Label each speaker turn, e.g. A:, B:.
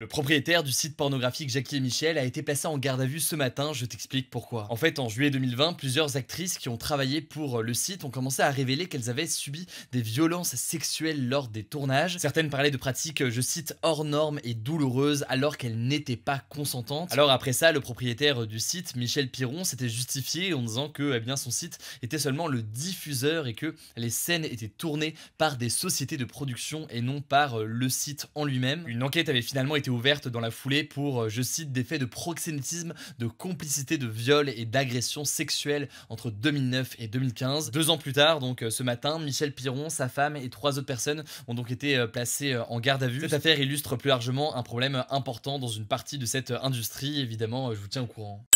A: Le propriétaire du site pornographique Jackie et Michel a été placé en garde à vue ce matin, je t'explique pourquoi. En fait, en juillet 2020, plusieurs actrices qui ont travaillé pour euh, le site ont commencé à révéler qu'elles avaient subi des violences sexuelles lors des tournages. Certaines parlaient de pratiques, euh, je cite, hors normes et douloureuses alors qu'elles n'étaient pas consentantes. Alors après ça, le propriétaire euh, du site, Michel Piron, s'était justifié en disant que eh bien, son site était seulement le diffuseur et que les scènes étaient tournées par des sociétés de production et non par le site en lui-même. Une enquête avait finalement été ouverte dans la foulée pour, euh, je cite, des faits de proxénétisme, de complicité de viol et d'agression sexuelle entre 2009 et 2015. Deux ans plus tard, donc euh, ce matin, Michel Piron, sa femme et trois autres personnes ont donc été euh, placés en garde à vue. Cette affaire illustre plus largement un problème important dans une partie de cette industrie, évidemment, je vous tiens au courant.